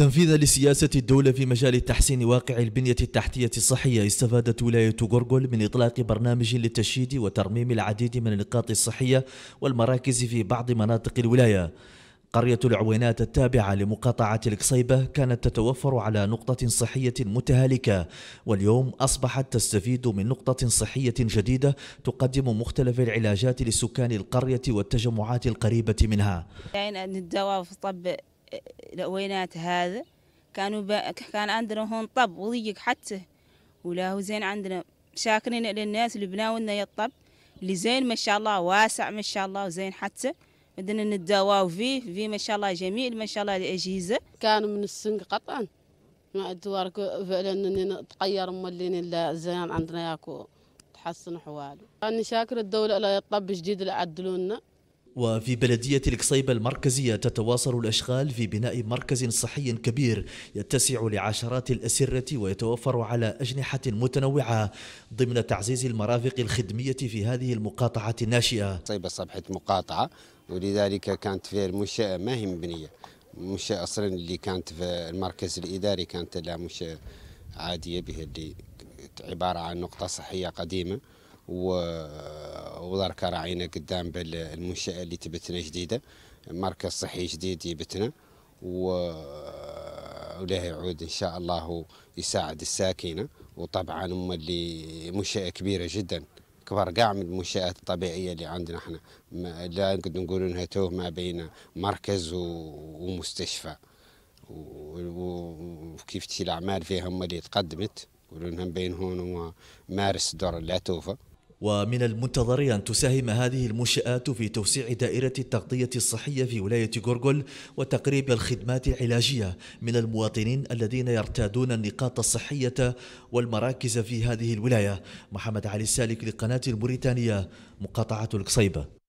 تنفيذا لسياسة الدولة في مجال تحسين واقع البنية التحتية الصحية استفادت ولاية غرغل من إطلاق برنامج للتشييد وترميم العديد من النقاط الصحية والمراكز في بعض مناطق الولاية قرية العوينات التابعة لمقاطعة القصيبة كانت تتوفر على نقطة صحية متهالكة واليوم أصبحت تستفيد من نقطة صحية جديدة تقدم مختلف العلاجات لسكان القرية والتجمعات القريبة منها يعني الدواء في طب الأوينات هذا كانوا كان عندنا هون طب وضيق حتى ولا هو زين عندنا شاكرين للناس اللي بناوا لنا اللي زين ما شاء الله واسع ما شاء الله وزين حتى بدنا نتداواو فيه فيه ما شاء الله جميل ما شاء الله الاجهزه كانوا من السنق قطعا ما الدوار فعلا اني نتغير مولين لا زين عندنا ياكو تحسن حواله انا شاكر الدوله على الطب جديد اللي عدلونا وفي بلدية القصيبة المركزية تتواصل الأشغال في بناء مركز صحي كبير يتسع لعشرات الأسرة ويتوفر على أجنحة متنوعة ضمن تعزيز المرافق الخدمية في هذه المقاطعة الناشئة القصيبة صبحت مقاطعة ولذلك كانت في المنشأة ما هي مبنية المنشأة أصلا اللي كانت في المركز الإداري كانت لها مشاة عادية بها اللي عبارة عن نقطة صحية قديمة و ودار كراعينا قدام بالمنشاه اللي تبتنا جديده مركز صحي جديد يبتنا و وله يعود ان شاء الله يساعد الساكنه وطبعا هم اللي منشاه كبيره جدا كبر قاع من المنشآت الطبيعية اللي عندنا احنا لا نقدر نقول انها تو ما بين مركز ومستشفى وكيف تشي الاعمال فيها هم اللي تقدمت يقولون بين هون ومارس دور لا توفى ومن المنتظر أن تساهم هذه المنشآت في توسيع دائرة التغطية الصحية في ولاية غورغول وتقريب الخدمات العلاجية من المواطنين الذين يرتادون النقاط الصحية والمراكز في هذه الولاية محمد علي السالك لقناة الموريتانية مقاطعة القصيبة